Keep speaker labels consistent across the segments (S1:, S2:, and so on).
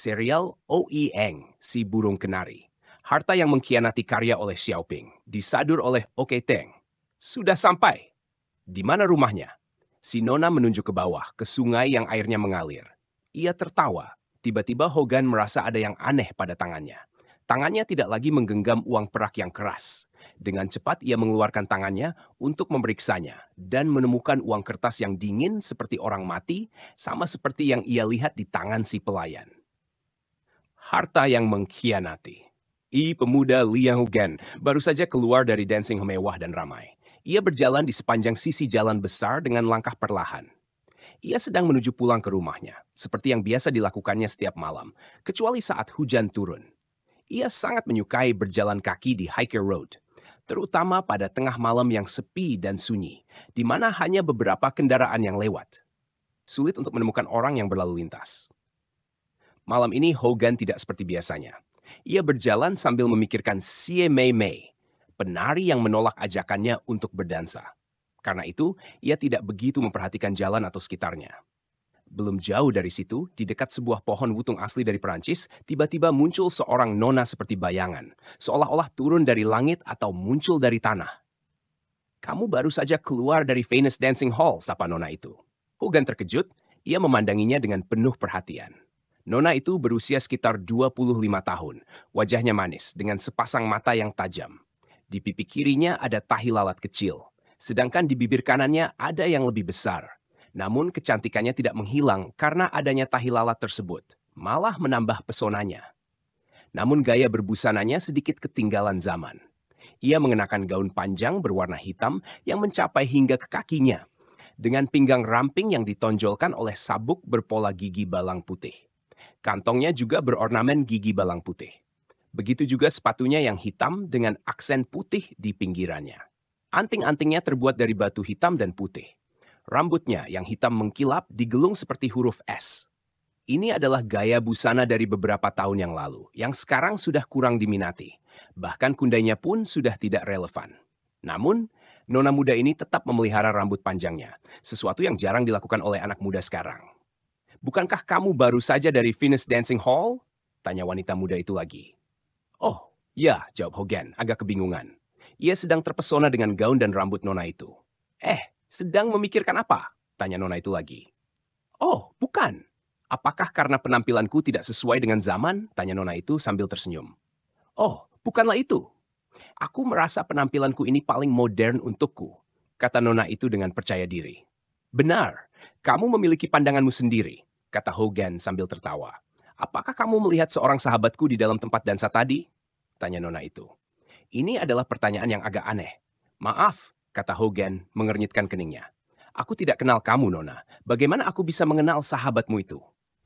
S1: serial Oi oh Eng, si burung kenari. Harta yang mengkhianati karya oleh Xiaoping, disadur oleh Oke oh Teng. Sudah sampai. Di mana rumahnya? Si Nona menunjuk ke bawah, ke sungai yang airnya mengalir. Ia tertawa. Tiba-tiba Hogan merasa ada yang aneh pada tangannya. Tangannya tidak lagi menggenggam uang perak yang keras. Dengan cepat ia mengeluarkan tangannya untuk memeriksanya dan menemukan uang kertas yang dingin seperti orang mati, sama seperti yang ia lihat di tangan si pelayan harta yang mengkhianati. I pemuda Liang Hugen baru saja keluar dari dancing mewah dan ramai. Ia berjalan di sepanjang sisi jalan besar dengan langkah perlahan. Ia sedang menuju pulang ke rumahnya, seperti yang biasa dilakukannya setiap malam, kecuali saat hujan turun. Ia sangat menyukai berjalan kaki di Hiker Road, terutama pada tengah malam yang sepi dan sunyi, di mana hanya beberapa kendaraan yang lewat. Sulit untuk menemukan orang yang berlalu lintas. Malam ini Hogan tidak seperti biasanya. Ia berjalan sambil memikirkan Sie Mei Mei, penari yang menolak ajakannya untuk berdansa. Karena itu, ia tidak begitu memperhatikan jalan atau sekitarnya. Belum jauh dari situ, di dekat sebuah pohon wutung asli dari Perancis, tiba-tiba muncul seorang nona seperti bayangan, seolah-olah turun dari langit atau muncul dari tanah. Kamu baru saja keluar dari Venus Dancing Hall, sapa nona itu. Hogan terkejut, ia memandanginya dengan penuh perhatian. Nona itu berusia sekitar 25 tahun, wajahnya manis dengan sepasang mata yang tajam. Di pipi kirinya ada tahi lalat kecil, sedangkan di bibir kanannya ada yang lebih besar. Namun kecantikannya tidak menghilang karena adanya tahi lalat tersebut, malah menambah pesonanya. Namun gaya berbusananya sedikit ketinggalan zaman. Ia mengenakan gaun panjang berwarna hitam yang mencapai hingga ke kakinya, dengan pinggang ramping yang ditonjolkan oleh sabuk berpola gigi balang putih. Kantongnya juga berornamen gigi balang putih. Begitu juga sepatunya yang hitam dengan aksen putih di pinggirannya. Anting-antingnya terbuat dari batu hitam dan putih. Rambutnya yang hitam mengkilap digelung seperti huruf S. Ini adalah gaya busana dari beberapa tahun yang lalu, yang sekarang sudah kurang diminati. Bahkan kundainya pun sudah tidak relevan. Namun, nona muda ini tetap memelihara rambut panjangnya, sesuatu yang jarang dilakukan oleh anak muda sekarang. Bukankah kamu baru saja dari Venus Dancing Hall? Tanya wanita muda itu lagi. Oh, ya, jawab Hogan, agak kebingungan. Ia sedang terpesona dengan gaun dan rambut Nona itu. Eh, sedang memikirkan apa? Tanya Nona itu lagi. Oh, bukan. Apakah karena penampilanku tidak sesuai dengan zaman? Tanya Nona itu sambil tersenyum. Oh, bukanlah itu. Aku merasa penampilanku ini paling modern untukku, kata Nona itu dengan percaya diri. Benar, kamu memiliki pandanganmu sendiri kata Hogan sambil tertawa. Apakah kamu melihat seorang sahabatku di dalam tempat dansa tadi? Tanya Nona itu. Ini adalah pertanyaan yang agak aneh. Maaf, kata Hogan mengernyitkan keningnya. Aku tidak kenal kamu, Nona. Bagaimana aku bisa mengenal sahabatmu itu?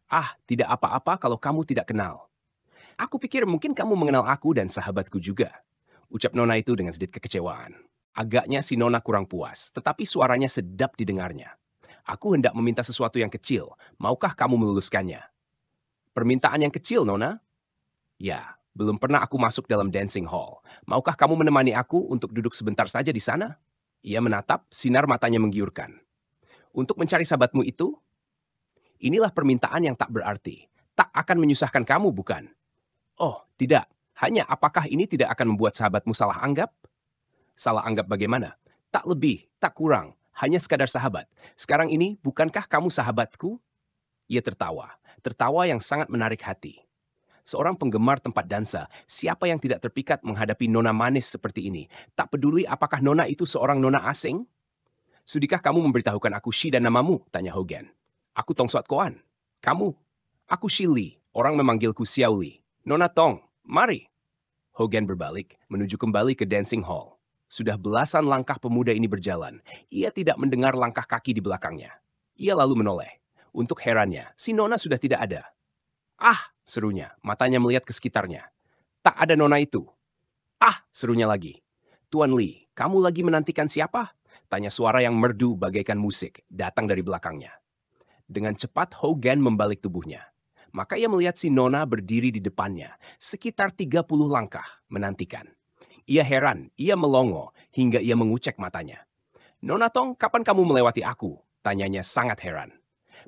S1: Ah, tidak apa-apa kalau kamu tidak kenal. Aku pikir mungkin kamu mengenal aku dan sahabatku juga. Ucap Nona itu dengan sedikit kekecewaan. Agaknya si Nona kurang puas, tetapi suaranya sedap didengarnya. Aku hendak meminta sesuatu yang kecil. Maukah kamu meluluskannya? Permintaan yang kecil, Nona? Ya, belum pernah aku masuk dalam dancing hall. Maukah kamu menemani aku untuk duduk sebentar saja di sana? Ia menatap, sinar matanya menggiurkan. Untuk mencari sahabatmu itu? Inilah permintaan yang tak berarti. Tak akan menyusahkan kamu, bukan? Oh, tidak. Hanya apakah ini tidak akan membuat sahabatmu salah anggap? Salah anggap bagaimana? Tak lebih, tak kurang hanya sekadar sahabat. Sekarang ini, bukankah kamu sahabatku? Ia tertawa, tertawa yang sangat menarik hati. Seorang penggemar tempat dansa, siapa yang tidak terpikat menghadapi nona manis seperti ini? Tak peduli apakah nona itu seorang nona asing? Sudikah kamu memberitahukan aku Shi dan namamu? Tanya Hogan. Aku Tong Suat Koan. Kamu? Aku Shi Li. Orang memanggilku Xiao Li. Nona Tong, mari. Hogan berbalik, menuju kembali ke dancing hall. Sudah belasan langkah pemuda ini berjalan. Ia tidak mendengar langkah kaki di belakangnya. Ia lalu menoleh. Untuk herannya, si Nona sudah tidak ada. Ah, serunya, matanya melihat ke sekitarnya. Tak ada Nona itu. Ah, serunya lagi. Tuan Li, kamu lagi menantikan siapa? Tanya suara yang merdu bagaikan musik, datang dari belakangnya. Dengan cepat, Hogan membalik tubuhnya maka ia melihat si Nona berdiri di depannya, sekitar 30 langkah, menantikan. Ia heran, ia melongo, hingga ia mengucek matanya. Nona Tong, kapan kamu melewati aku? Tanyanya sangat heran.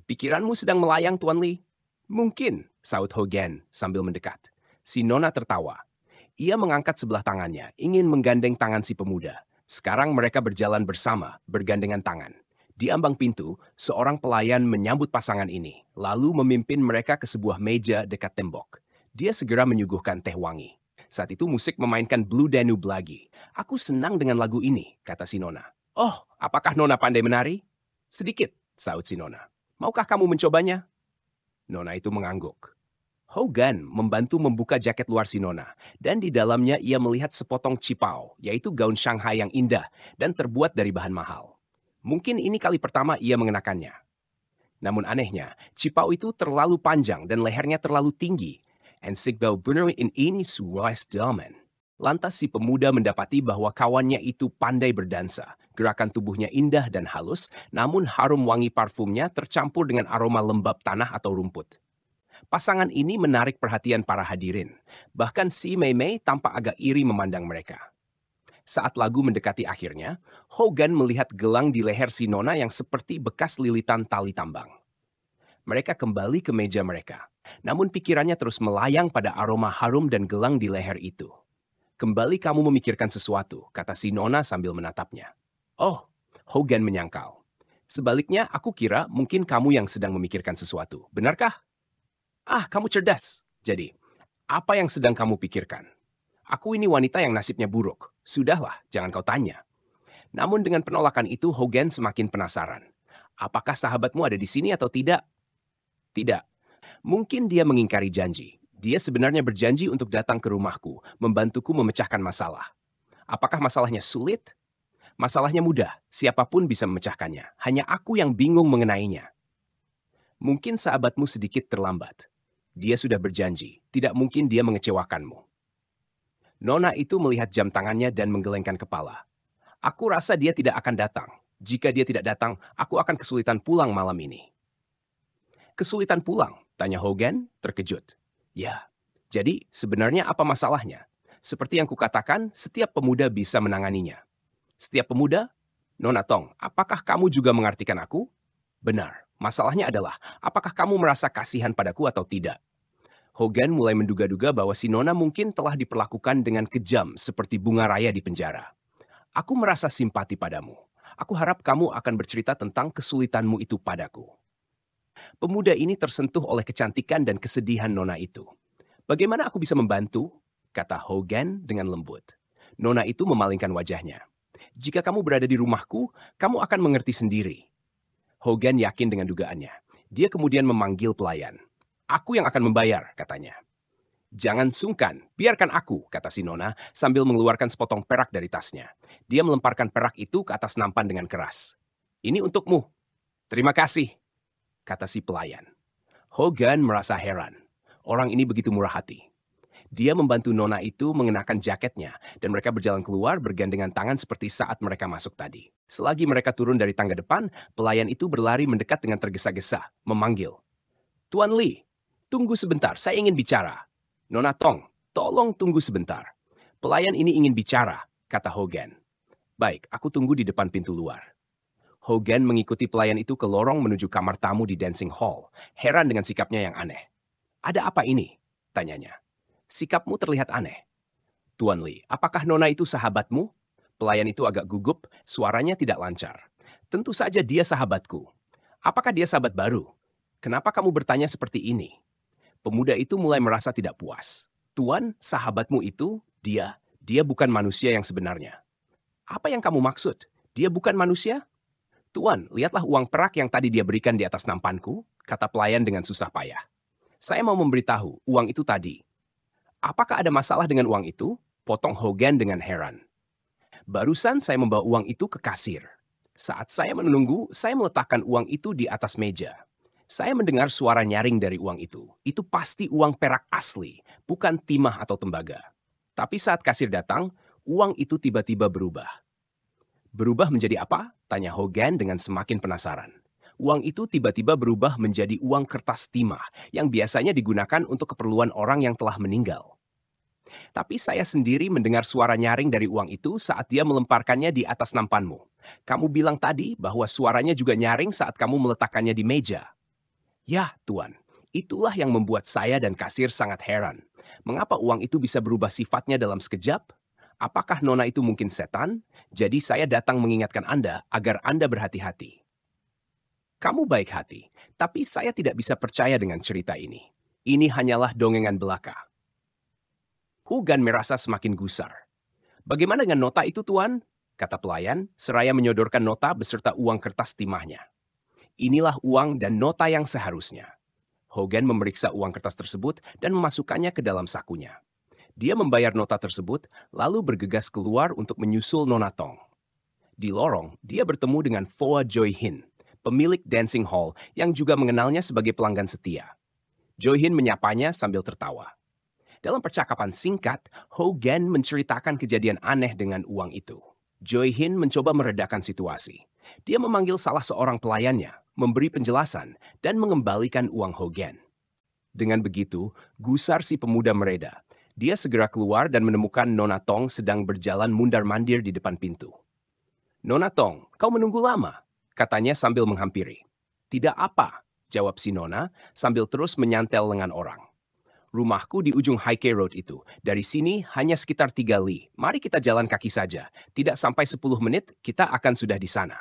S1: Pikiranmu sedang melayang, Tuan Li? Mungkin, saut Hogan sambil mendekat. Si Nona tertawa. Ia mengangkat sebelah tangannya, ingin menggandeng tangan si pemuda. Sekarang mereka berjalan bersama, bergandengan tangan. Di ambang pintu, seorang pelayan menyambut pasangan ini, lalu memimpin mereka ke sebuah meja dekat tembok. Dia segera menyuguhkan teh wangi. Saat itu musik memainkan Blue Danube lagi. Aku senang dengan lagu ini, kata si Nona. Oh, apakah Nona pandai menari? Sedikit, saut si Nona. Maukah kamu mencobanya? Nona itu mengangguk. Hogan membantu membuka jaket luar Sinona, dan di dalamnya ia melihat sepotong cipau, yaitu gaun Shanghai yang indah dan terbuat dari bahan mahal. Mungkin ini kali pertama ia mengenakannya. Namun anehnya, cipau itu terlalu panjang dan lehernya terlalu tinggi Ensigdal in ini suai Stillman. Lantas si pemuda mendapati bahwa kawannya itu pandai berdansa. Gerakan tubuhnya indah dan halus, namun harum wangi parfumnya tercampur dengan aroma lembab tanah atau rumput. Pasangan ini menarik perhatian para hadirin. Bahkan si Mei Mei tampak agak iri memandang mereka. Saat lagu mendekati akhirnya, Hogan melihat gelang di leher si Nona yang seperti bekas lilitan tali tambang mereka kembali ke meja mereka. Namun pikirannya terus melayang pada aroma harum dan gelang di leher itu. Kembali kamu memikirkan sesuatu, kata si Nona sambil menatapnya. Oh, Hogan menyangkal. Sebaliknya, aku kira mungkin kamu yang sedang memikirkan sesuatu. Benarkah? Ah, kamu cerdas. Jadi, apa yang sedang kamu pikirkan? Aku ini wanita yang nasibnya buruk. Sudahlah, jangan kau tanya. Namun dengan penolakan itu, Hogan semakin penasaran. Apakah sahabatmu ada di sini atau tidak? Tidak. Mungkin dia mengingkari janji. Dia sebenarnya berjanji untuk datang ke rumahku, membantuku memecahkan masalah. Apakah masalahnya sulit? Masalahnya mudah, siapapun bisa memecahkannya. Hanya aku yang bingung mengenainya. Mungkin sahabatmu sedikit terlambat. Dia sudah berjanji, tidak mungkin dia mengecewakanmu. Nona itu melihat jam tangannya dan menggelengkan kepala. Aku rasa dia tidak akan datang. Jika dia tidak datang, aku akan kesulitan pulang malam ini kesulitan pulang? Tanya Hogan, terkejut. Ya, jadi sebenarnya apa masalahnya? Seperti yang kukatakan, setiap pemuda bisa menanganinya. Setiap pemuda, Nona Tong, apakah kamu juga mengartikan aku? Benar, masalahnya adalah apakah kamu merasa kasihan padaku atau tidak? Hogan mulai menduga-duga bahwa si Nona mungkin telah diperlakukan dengan kejam seperti bunga raya di penjara. Aku merasa simpati padamu. Aku harap kamu akan bercerita tentang kesulitanmu itu padaku. Pemuda ini tersentuh oleh kecantikan dan kesedihan Nona itu. Bagaimana aku bisa membantu? Kata Hogan dengan lembut. Nona itu memalingkan wajahnya. Jika kamu berada di rumahku, kamu akan mengerti sendiri. Hogan yakin dengan dugaannya. Dia kemudian memanggil pelayan. Aku yang akan membayar, katanya. Jangan sungkan, biarkan aku, kata si Nona sambil mengeluarkan sepotong perak dari tasnya. Dia melemparkan perak itu ke atas nampan dengan keras. Ini untukmu. Terima kasih, kata si pelayan. Hogan merasa heran. Orang ini begitu murah hati. Dia membantu Nona itu mengenakan jaketnya, dan mereka berjalan keluar bergandengan tangan seperti saat mereka masuk tadi. Selagi mereka turun dari tangga depan, pelayan itu berlari mendekat dengan tergesa-gesa, memanggil. Tuan Lee, tunggu sebentar, saya ingin bicara. Nona Tong, tolong tunggu sebentar. Pelayan ini ingin bicara, kata Hogan. Baik, aku tunggu di depan pintu luar. Hogan mengikuti pelayan itu ke lorong menuju kamar tamu di dancing hall, heran dengan sikapnya yang aneh. Ada apa ini? Tanyanya. Sikapmu terlihat aneh. Tuan Lee, apakah Nona itu sahabatmu? Pelayan itu agak gugup, suaranya tidak lancar. Tentu saja dia sahabatku. Apakah dia sahabat baru? Kenapa kamu bertanya seperti ini? Pemuda itu mulai merasa tidak puas. Tuan, sahabatmu itu, dia, dia bukan manusia yang sebenarnya. Apa yang kamu maksud? Dia bukan manusia? Tuan, lihatlah uang perak yang tadi dia berikan di atas nampanku, kata pelayan dengan susah payah. Saya mau memberitahu, uang itu tadi. Apakah ada masalah dengan uang itu? Potong Hogan dengan heran. Barusan saya membawa uang itu ke kasir. Saat saya menunggu, saya meletakkan uang itu di atas meja. Saya mendengar suara nyaring dari uang itu. Itu pasti uang perak asli, bukan timah atau tembaga. Tapi saat kasir datang, uang itu tiba-tiba berubah Berubah menjadi apa? Tanya Hogan dengan semakin penasaran. Uang itu tiba-tiba berubah menjadi uang kertas timah yang biasanya digunakan untuk keperluan orang yang telah meninggal. Tapi saya sendiri mendengar suara nyaring dari uang itu saat dia melemparkannya di atas nampanmu. Kamu bilang tadi bahwa suaranya juga nyaring saat kamu meletakkannya di meja. Ya, Tuan, itulah yang membuat saya dan kasir sangat heran. Mengapa uang itu bisa berubah sifatnya dalam sekejap? apakah nona itu mungkin setan? Jadi saya datang mengingatkan Anda agar Anda berhati-hati. Kamu baik hati, tapi saya tidak bisa percaya dengan cerita ini. Ini hanyalah dongengan belaka. Hugan merasa semakin gusar. Bagaimana dengan nota itu, Tuan? Kata pelayan, seraya menyodorkan nota beserta uang kertas timahnya. Inilah uang dan nota yang seharusnya. Hogan memeriksa uang kertas tersebut dan memasukkannya ke dalam sakunya. Dia membayar nota tersebut, lalu bergegas keluar untuk menyusul Nona Tong. Di lorong, dia bertemu dengan Foa Joy Hin, pemilik dancing hall yang juga mengenalnya sebagai pelanggan setia. Joy Hin menyapanya sambil tertawa. Dalam percakapan singkat, Hogan menceritakan kejadian aneh dengan uang itu. Joy Hin mencoba meredakan situasi. Dia memanggil salah seorang pelayannya, memberi penjelasan, dan mengembalikan uang Hogan. Dengan begitu, gusar si pemuda mereda, dia segera keluar dan menemukan Nona Tong sedang berjalan mundar-mandir di depan pintu. Nona Tong, kau menunggu lama, katanya sambil menghampiri. Tidak apa, jawab si Nona sambil terus menyantel lengan orang. Rumahku di ujung Highway Road itu. Dari sini hanya sekitar tiga li. Mari kita jalan kaki saja. Tidak sampai sepuluh menit, kita akan sudah di sana.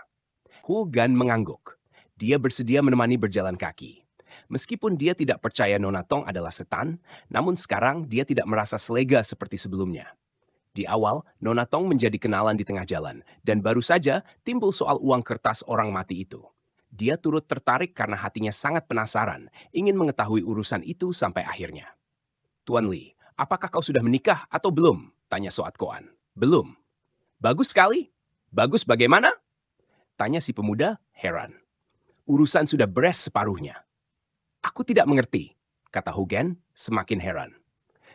S1: Hu Gan mengangguk. Dia bersedia menemani berjalan kaki. Meskipun dia tidak percaya Nona Tong adalah setan, namun sekarang dia tidak merasa selega seperti sebelumnya. Di awal, Nona Tong menjadi kenalan di tengah jalan, dan baru saja timbul soal uang kertas orang mati itu. Dia turut tertarik karena hatinya sangat penasaran, ingin mengetahui urusan itu sampai akhirnya. Tuan Li, apakah kau sudah menikah atau belum? Tanya Soat Koan. Belum. Bagus sekali. Bagus bagaimana? Tanya si pemuda, heran. Urusan sudah beres separuhnya. Aku tidak mengerti, kata Hogan semakin heran.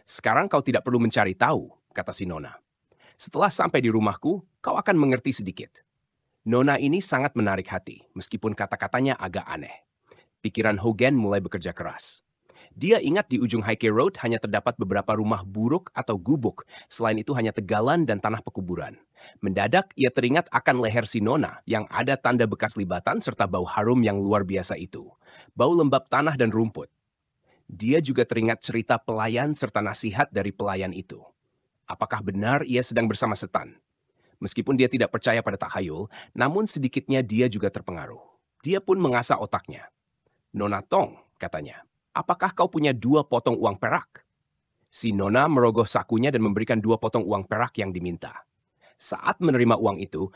S1: Sekarang kau tidak perlu mencari tahu, kata si Nona. Setelah sampai di rumahku, kau akan mengerti sedikit. Nona ini sangat menarik hati, meskipun kata-katanya agak aneh. Pikiran Hogan mulai bekerja keras. Dia ingat di ujung Highway Road hanya terdapat beberapa rumah buruk atau gubuk. Selain itu hanya tegalan dan tanah pekuburan. Mendadak ia teringat akan leher Sinona yang ada tanda bekas libatan serta bau harum yang luar biasa itu. Bau lembab tanah dan rumput. Dia juga teringat cerita pelayan serta nasihat dari pelayan itu. Apakah benar ia sedang bersama setan? Meskipun dia tidak percaya pada takhayul, namun sedikitnya dia juga terpengaruh. Dia pun mengasah otaknya. Nona Tong, katanya, apakah kau punya dua potong uang perak? Si Nona merogoh sakunya dan memberikan dua potong uang perak yang diminta. Saat menerima uang itu,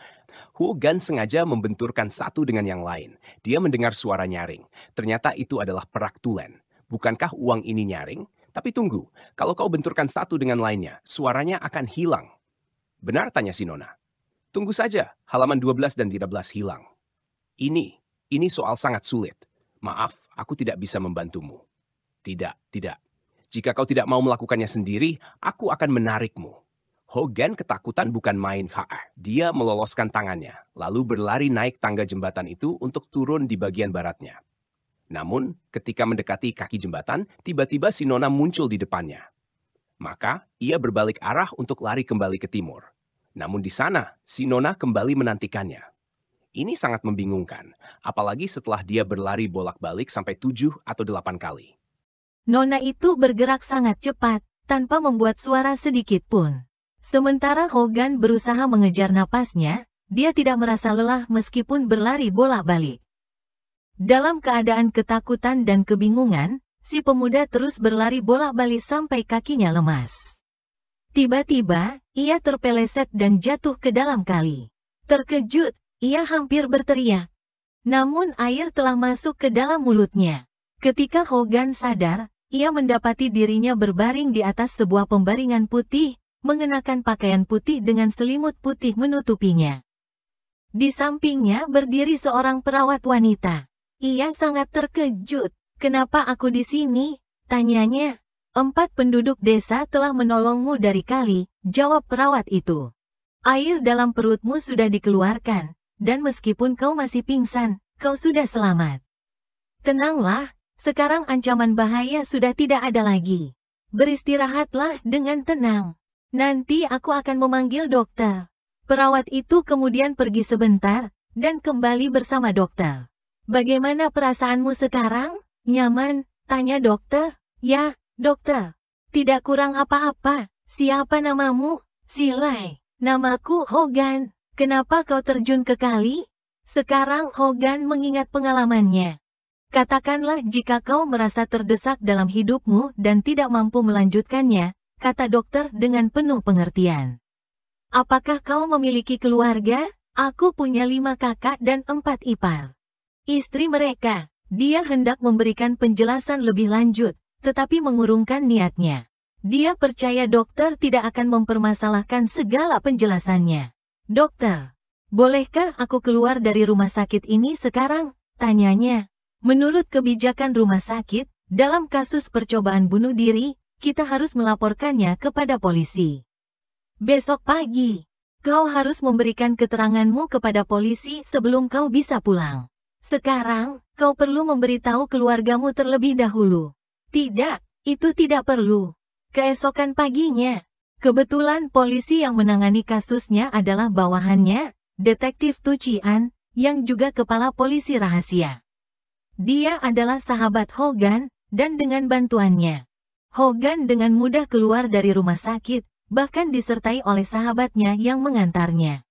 S1: Gan sengaja membenturkan satu dengan yang lain. Dia mendengar suara nyaring. Ternyata itu adalah perak tulen. Bukankah uang ini nyaring? Tapi tunggu, kalau kau benturkan satu dengan lainnya, suaranya akan hilang. Benar tanya Sinona. Tunggu saja, halaman 12 dan 13 hilang. Ini, ini soal sangat sulit. Maaf, aku tidak bisa membantumu. Tidak, tidak. Jika kau tidak mau melakukannya sendiri, aku akan menarikmu. Hogan ketakutan bukan main ha. Dia meloloskan tangannya, lalu berlari naik tangga jembatan itu untuk turun di bagian baratnya. Namun, ketika mendekati kaki jembatan, tiba-tiba Sinona muncul di depannya. Maka, ia berbalik arah untuk lari kembali ke timur. Namun di sana, Sinona kembali menantikannya. Ini sangat membingungkan, apalagi setelah dia berlari bolak-balik sampai tujuh atau delapan kali.
S2: Nona itu bergerak sangat cepat, tanpa membuat suara sedikit pun. Sementara Hogan berusaha mengejar napasnya, dia tidak merasa lelah meskipun berlari bolak-balik. Dalam keadaan ketakutan dan kebingungan, si pemuda terus berlari bolak-balik sampai kakinya lemas. Tiba-tiba, ia terpeleset dan jatuh ke dalam kali. Terkejut, ia hampir berteriak. Namun air telah masuk ke dalam mulutnya. Ketika Hogan sadar, ia mendapati dirinya berbaring di atas sebuah pembaringan putih, mengenakan pakaian putih dengan selimut putih menutupinya. Di sampingnya berdiri seorang perawat wanita. Ia sangat terkejut. Kenapa aku di sini? Tanyanya. Empat penduduk desa telah menolongmu dari kali, jawab perawat itu. Air dalam perutmu sudah dikeluarkan, dan meskipun kau masih pingsan, kau sudah selamat. Tenanglah, sekarang ancaman bahaya sudah tidak ada lagi. Beristirahatlah dengan tenang. Nanti aku akan memanggil dokter. Perawat itu kemudian pergi sebentar, dan kembali bersama dokter. Bagaimana perasaanmu sekarang? Nyaman? Tanya dokter. Ya, dokter. Tidak kurang apa-apa. Siapa namamu? Silai. Namaku Hogan. Kenapa kau terjun ke kali? Sekarang Hogan mengingat pengalamannya. Katakanlah jika kau merasa terdesak dalam hidupmu dan tidak mampu melanjutkannya, kata dokter dengan penuh pengertian. Apakah kau memiliki keluarga? Aku punya lima kakak dan empat ipar. Istri mereka, dia hendak memberikan penjelasan lebih lanjut, tetapi mengurungkan niatnya. Dia percaya dokter tidak akan mempermasalahkan segala penjelasannya. Dokter, bolehkah aku keluar dari rumah sakit ini sekarang? Tanyanya. Menurut kebijakan rumah sakit, dalam kasus percobaan bunuh diri, kita harus melaporkannya kepada polisi. Besok pagi, kau harus memberikan keteranganmu kepada polisi sebelum kau bisa pulang. Sekarang, kau perlu memberitahu keluargamu terlebih dahulu. Tidak, itu tidak perlu. Keesokan paginya, kebetulan polisi yang menangani kasusnya adalah bawahannya, Detektif Tucian, yang juga kepala polisi rahasia. Dia adalah sahabat Hogan, dan dengan bantuannya, Hogan dengan mudah keluar dari rumah sakit, bahkan disertai oleh sahabatnya yang mengantarnya.